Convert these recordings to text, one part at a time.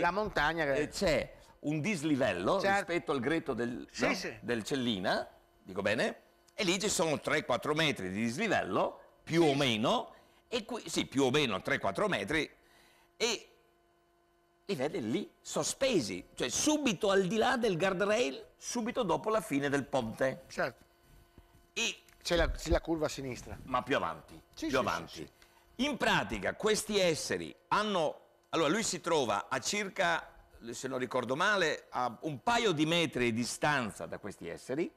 la montagna che... c'è un dislivello certo. rispetto al greto del, sì, no? sì. del, Cellina, dico bene, e lì ci sono 3-4 metri di dislivello, più sì. o meno, e qui, sì, più o meno 3-4 metri, e li vede lì sospesi, cioè subito al di là del guardrail, subito dopo la fine del ponte. Certo. E c'è la, la, curva a sinistra. Ma più avanti, più avanti. In pratica questi esseri hanno allora lui si trova a circa, se non ricordo male, a un paio di metri di distanza da questi esseri,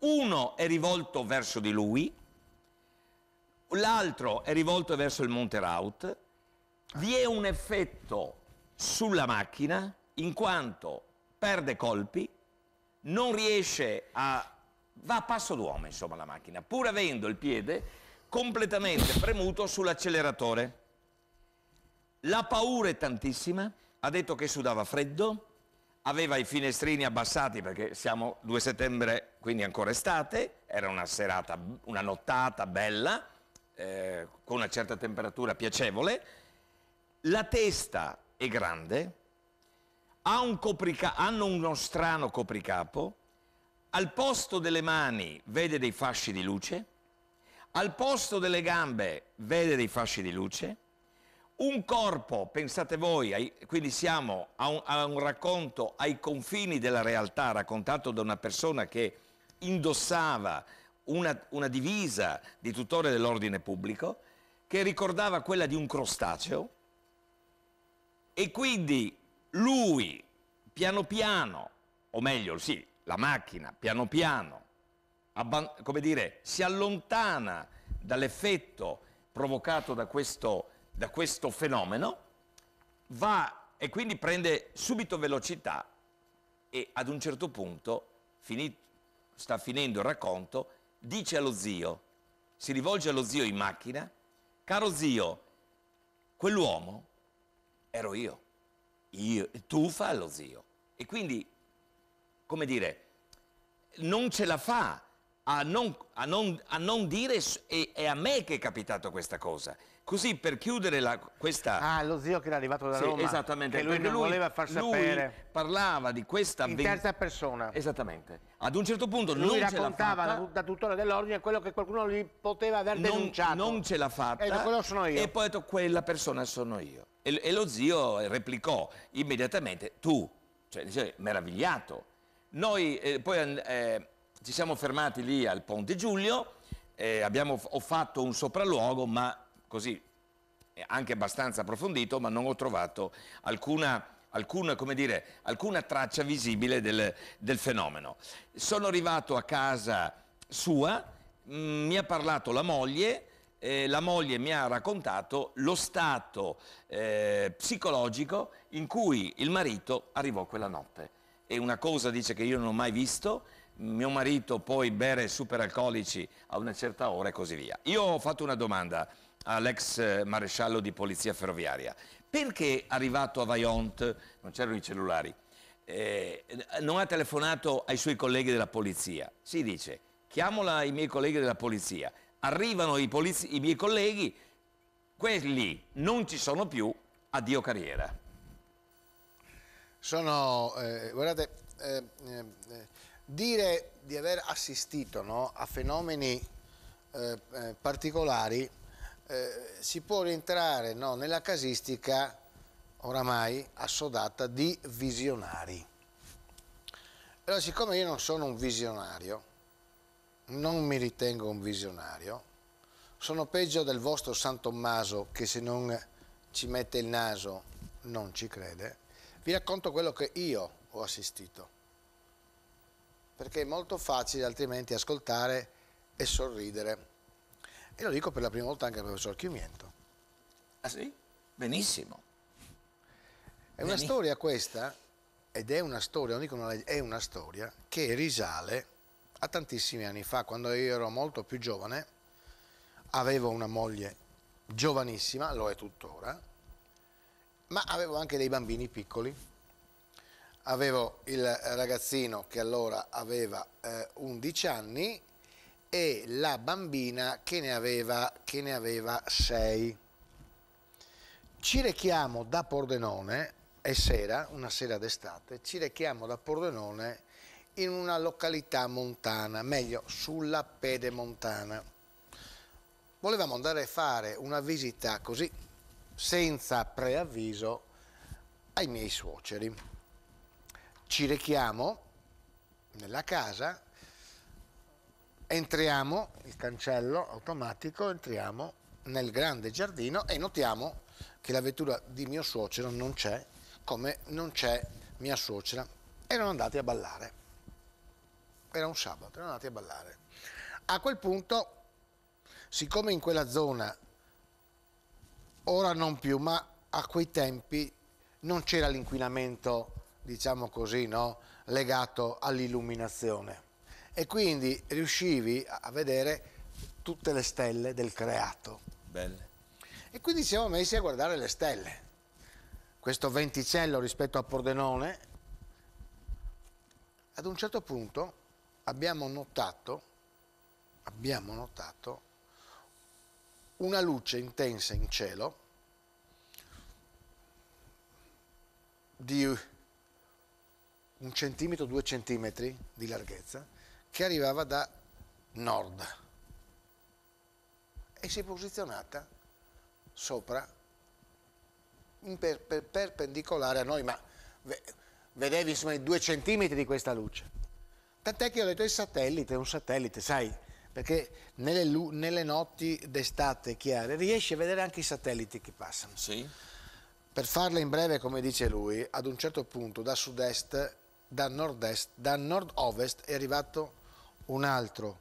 uno è rivolto verso di lui, l'altro è rivolto verso il Monte Raut, vi è un effetto sulla macchina in quanto perde colpi, non riesce a... va a passo d'uomo insomma la macchina, pur avendo il piede completamente premuto sull'acceleratore. La paura è tantissima, ha detto che sudava freddo, aveva i finestrini abbassati perché siamo 2 settembre, quindi ancora estate, era una serata, una nottata bella, eh, con una certa temperatura piacevole, la testa è grande, ha un coprica- hanno uno strano copricapo, al posto delle mani vede dei fasci di luce, al posto delle gambe vede dei fasci di luce, un corpo, pensate voi, quindi siamo a un, a un racconto ai confini della realtà, raccontato da una persona che indossava una, una, divisa di tutore dell'ordine pubblico che ricordava quella di un crostaceo e quindi lui piano piano, o meglio sì, la macchina piano piano, abban- come dire, si allontana dall'effetto provocato da questo da questo fenomeno, va e quindi prende subito velocità e ad un certo punto, finito, sta finendo il racconto, dice allo zio, si rivolge allo zio in macchina, caro zio, quell'uomo ero io, io tu fallo zio. E quindi, come dire, non ce la fa a non, a non, a non dire e è a me che è capitato questa cosa. Così per chiudere la, questa... Ah, lo zio che era arrivato da sì, Roma. Esattamente. Che lui non lui, voleva far sapere. Lui parlava di questa... In terza persona. Esattamente. Ad un certo punto lui non raccontava fatta, da tutore dell'ordine quello che qualcuno gli poteva aver non, Non ce l'ha fatta. E quello sono io. E poi ha detto quella persona sono io. E, e, lo zio eh, replicò immediatamente tu. Cioè, dice, meravigliato. Noi eh, poi eh, ci siamo fermati lì al Ponte Giulio, eh, abbiamo, ho fatto un sopralluogo, ma così eh, anche abbastanza approfondito, ma non ho trovato alcuna... Alcuna, dire, alcuna, traccia visibile del, del, fenomeno. Sono arrivato a casa sua, mh, mm, mi ha parlato la moglie, eh, la moglie mi ha raccontato lo stato eh, psicologico in cui il marito arrivò quella notte. E una cosa dice che io non ho mai visto, mio marito poi bere superalcolici a una certa ora e così via. Io ho fatto una domanda all'ex eh, maresciallo di polizia ferroviaria. Perché arrivato a Vaillant, non c'erano i cellulari, eh, non ha telefonato ai suoi colleghi della polizia? Si dice, chiamola i miei colleghi della polizia. Arrivano i, polizi i miei colleghi, quelli non ci sono più, addio carriera. Sono, eh, guardate, eh, eh dire di aver assistito no, a fenomeni eh, eh particolari eh, si può rientrare no, nella casistica oramai assodata di visionari. Allora, siccome io non sono un visionario, non mi ritengo un visionario, sono peggio del vostro San Tommaso che se non ci mette il naso non ci crede, vi racconto quello che io ho assistito, perché è molto facile altrimenti ascoltare e sorridere e lo dico per la prima volta anche al professor Chiumiento. Ah sì? Benissimo. È Benissimo. una storia questa, ed è una storia, non dico una, è una storia che risale a tantissimi anni fa, quando io ero molto più giovane, avevo una moglie giovanissima, lo è tuttora, ma avevo anche dei bambini piccoli. Avevo il ragazzino che allora aveva eh, 11 anni e la bambina che ne aveva, che ne aveva sei. Ci rechiamo da Pordenone, è sera, una sera d'estate, ci rechiamo da Pordenone in una località montana, meglio sulla pedemontana. Volevamo andare a fare una visita così, senza preavviso, ai miei suoceri. Ci rechiamo nella casa entriamo, il cancello automatico, entriamo nel grande giardino e notiamo che la vettura di mio suocero non c'è, come non c'è mia suocera. Erano andati a ballare. Era un sabato, erano andati a ballare. A quel punto, siccome in quella zona, ora non più, ma a quei tempi non c'era l'inquinamento, diciamo così, no? legato all'illuminazione e quindi riuscivi a vedere tutte le stelle del creato. Belle. E quindi siamo messi a guardare le stelle. Questo venticello rispetto a Pordenone, ad un certo punto abbiamo notato, abbiamo notato una luce intensa in cielo di un centimetro, due centimetri di larghezza, che arrivava da nord e si è posizionata sopra per, per, perpendicolare a noi, ma vedevi insomma i due centimetri di questa luce. Tant'è che ho detto il satellite, è un satellite, sai, perché nelle, nelle notti d'estate chiare riesci a vedere anche i satelliti che passano. Sì. Per farla in breve, come dice lui, ad un certo punto da sud-est, da nord-est, da nord-ovest è arrivato un altro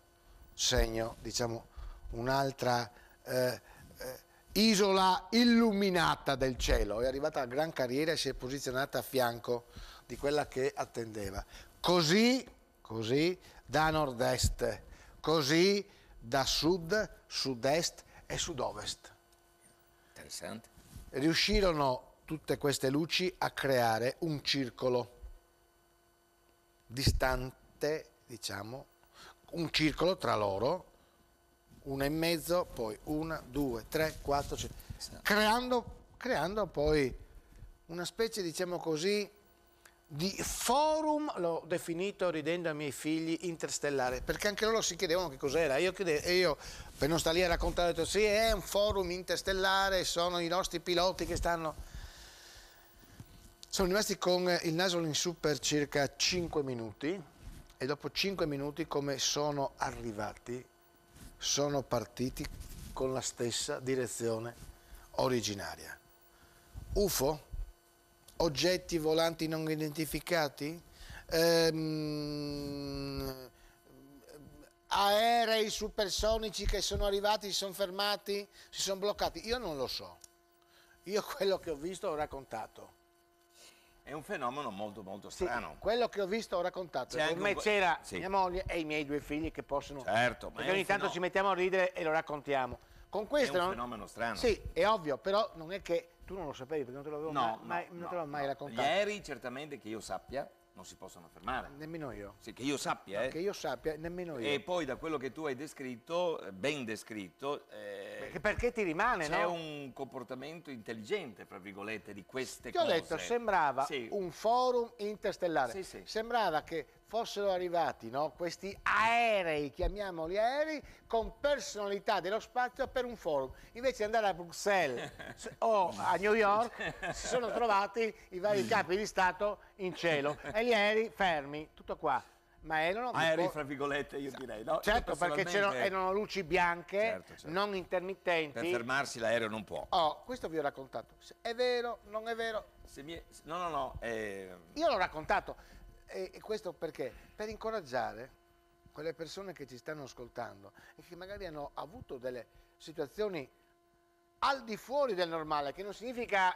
segno, diciamo un'altra eh, eh, isola illuminata del cielo, è arrivata a gran carriera e si è posizionata a fianco di quella che attendeva. Così, così da nord-est, così da sud, sud-est e sud-ovest. Interessante. Riuscirono tutte queste luci a creare un circolo distante, diciamo, un circolo tra loro, una e mezzo, poi una, due, tre, quattro, cinque, creando, creando poi una specie, diciamo così, di forum, l'ho definito ridendo ai miei figli, interstellare, perché anche loro si chiedevano che cos'era. Io, io per non stare lì a raccontare, ho detto sì, è un forum interstellare, sono i nostri piloti che stanno... Sono rimasti con il naso in su per circa 5 minuti, e dopo 5 minuti come sono arrivati, sono partiti con la stessa direzione originaria. UFO? Oggetti volanti non identificati? Ehm, aerei supersonici che sono arrivati, si sono fermati, si sono bloccati? Io non lo so. Io quello che ho visto ho raccontato è un fenomeno molto molto strano. Sì, quello che ho visto ho raccontato, per me c'era sì. mia moglie e i miei due figli che possono... Certo, ma... perché ogni tanto ci mettiamo a ridere e lo raccontiamo. Con questo, è un non... fenomeno strano. Sì, è ovvio, però non è che tu non lo sapevi perché non te l'avevo no, mai, no, no, mai, raccontato. Gli aerei certamente che io sappia non si possono affermare. Nemmeno io. Sì, che io sappia. Eh. Che io sappia, nemmeno io. E poi da quello che tu hai descritto, eh, ben descritto, eh, perché ti rimane, C'è no? un comportamento intelligente, fra virgolette, di queste ti cose. Ti ho detto, sembrava sì. un forum interstellare. Sì, sì. Sembrava che fossero arrivati no? questi aerei, chiamiamoli aerei, con personalità dello spazio per un forum. Invece di andare a Bruxelles o a New York si sono trovati i vari capi di Stato in cielo e gli aerei fermi, tutto qua ma erano aerei po- fra virgolette io direi no? certo perché c'erano erano luci bianche certo, certo. non intermittenti per fermarsi l'aereo non può oh questo vi ho raccontato è vero non è vero è... no no no è... io l'ho raccontato e questo perché per incoraggiare quelle persone che ci stanno ascoltando e che magari hanno avuto delle situazioni al di fuori del normale che non significa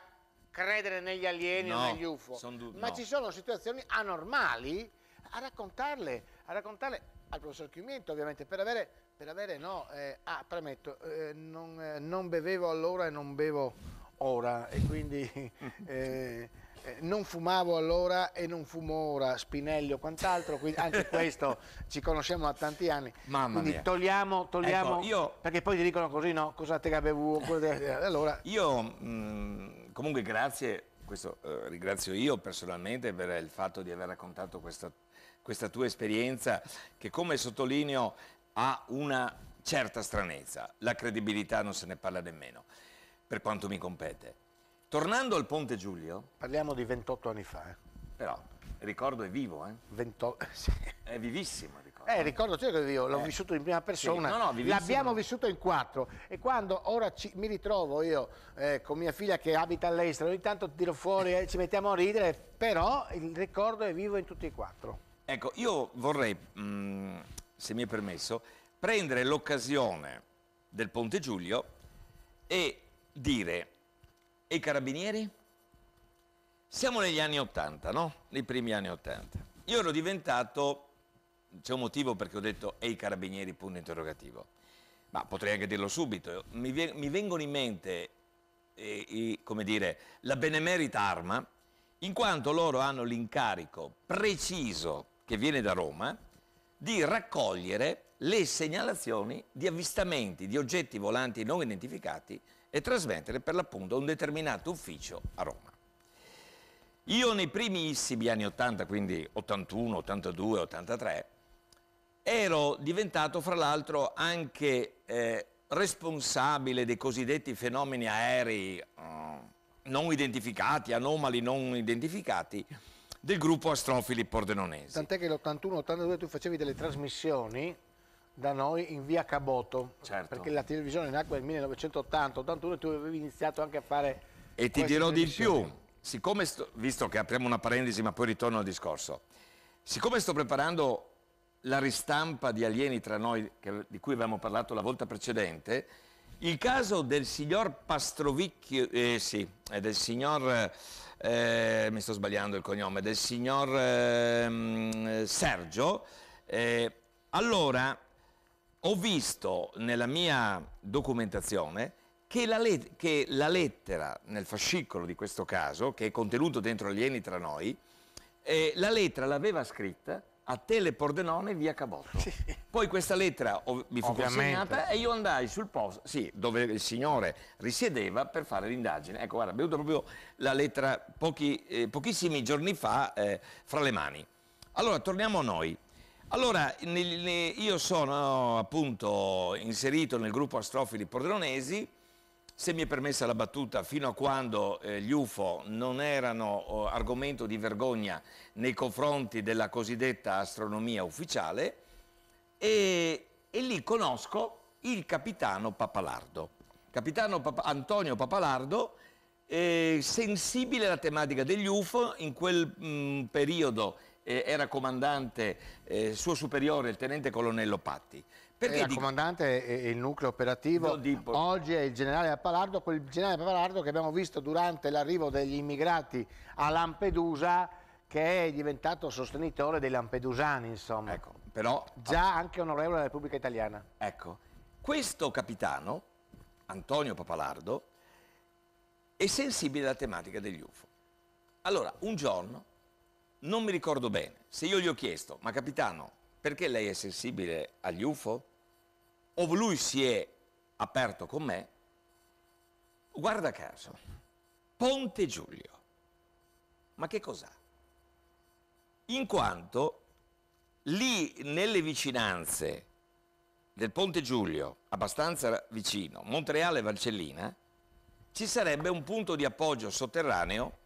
credere negli alieni no, o negli UFO, ma no. ci sono situazioni anormali a raccontarle, a raccontarle al professor Chiumento ovviamente per avere, per avere no, eh, ah premetto, eh, non, eh, non, bevevo allora e non bevo ora e quindi eh, eh, non fumavo allora e non fumo ora, Spinelli o quant'altro, quindi anche questo ci conosciamo da tanti anni, Mamma quindi mia. togliamo, ecco, togliamo ecco, io... perché poi ti dicono così no, cosa te che bevuto, allora... Io mh, mm, comunque grazie questo eh, ringrazio io personalmente per il fatto di aver raccontato questa questa tua esperienza che come sottolineo ha una certa stranezza, la credibilità non se ne parla nemmeno, per quanto mi compete. Tornando al Ponte Giulio... Parliamo di 28 anni fa. Eh. Però il ricordo è vivo, eh? 28, sì. È vivissimo ricordo. Eh, ricordo certo che io l'ho eh. vissuto in prima persona, sì, no, no, l'abbiamo vissuto in quattro e quando ora ci, mi ritrovo io eh, con mia figlia che abita all'estero, ogni tanto tiro fuori e eh, ci mettiamo a ridere, però il ricordo è vivo in tutti e quattro. Ecco, io vorrei, mh, mm, se mi è permesso, prendere l'occasione del Ponte Giulio e dire, e i carabinieri? Siamo negli anni Ottanta, no? Nei primi anni Ottanta. Io ero diventato, c'è un motivo perché ho detto, e i carabinieri, punto interrogativo. Ma potrei anche dirlo subito, mi, mi vengono in mente, eh, i, come dire, la benemerita arma in quanto loro hanno l'incarico preciso che viene da Roma, di raccogliere le segnalazioni di avvistamenti di oggetti volanti non identificati e trasmettere per l'appunto a un determinato ufficio a Roma. Io nei primissimi anni 80, quindi 81, 82, 83, ero diventato fra l'altro anche eh, responsabile dei cosiddetti fenomeni aerei eh, non identificati, anomali non identificati, del gruppo Astronfili Pordenonese. Tant'è che l'81-82 tu facevi delle trasmissioni da noi in via Caboto, certo. perché la televisione nacque nel 1980-81 e tu avevi iniziato anche a fare... E ti dirò di più, siccome sto, visto che apriamo una parentesi ma poi ritorno al discorso, siccome sto preparando la ristampa di Alieni tra noi, che, di cui avevamo parlato la volta precedente, il caso del signor Pastrovicchio, eh, sì, del signor, eh, mi sto sbagliando il cognome, del signor ehm, eh, Sergio, allora ho visto nella mia documentazione che la, che la, lettera nel fascicolo di questo caso, che è contenuto dentro Alieni tra noi, eh, la lettera l'aveva scritta a Tele Pordenone via Cabotto. Sì. Poi questa lettera mi fu consegnata e io andai sul posto, sì, dove il signore risiedeva per fare l'indagine. Ecco, guarda, abbiamo avuto proprio la lettera pochi, eh, pochissimi giorni fa eh, fra le mani. Allora, torniamo a noi. Allora, nel, nel, io sono appunto inserito nel gruppo astrofili pordenonesi se mi è permessa la battuta, fino a quando eh, gli UFO non erano oh, argomento di vergogna nei confronti della cosiddetta astronomia ufficiale, e, e lì conosco il capitano Papalardo. Capitano Pap Antonio Papalardo, eh, sensibile alla tematica degli UFO, in quel mh, mm, periodo eh, era comandante, eh, suo superiore, il tenente colonnello Patti. Perché il eh, comandante e il nucleo operativo oggi è il generale Appalardo, quel generale Appalardo che abbiamo visto durante l'arrivo degli immigrati a Lampedusa che è diventato sostenitore dei lampedusani, insomma. Ecco, però... Già anche onorevole della Repubblica Italiana. Ecco, questo capitano, Antonio Papalardo, è sensibile alla tematica degli UFO. Allora, un giorno, non mi ricordo bene, se io gli ho chiesto, ma capitano, perché lei è sensibile agli UFO? o lui si è aperto con me, guarda caso, Ponte Giulio. Ma che cos'ha? In quanto lì nelle vicinanze del Ponte Giulio, abbastanza vicino, Montreale e Valcellina, ci sarebbe un punto di appoggio sotterraneo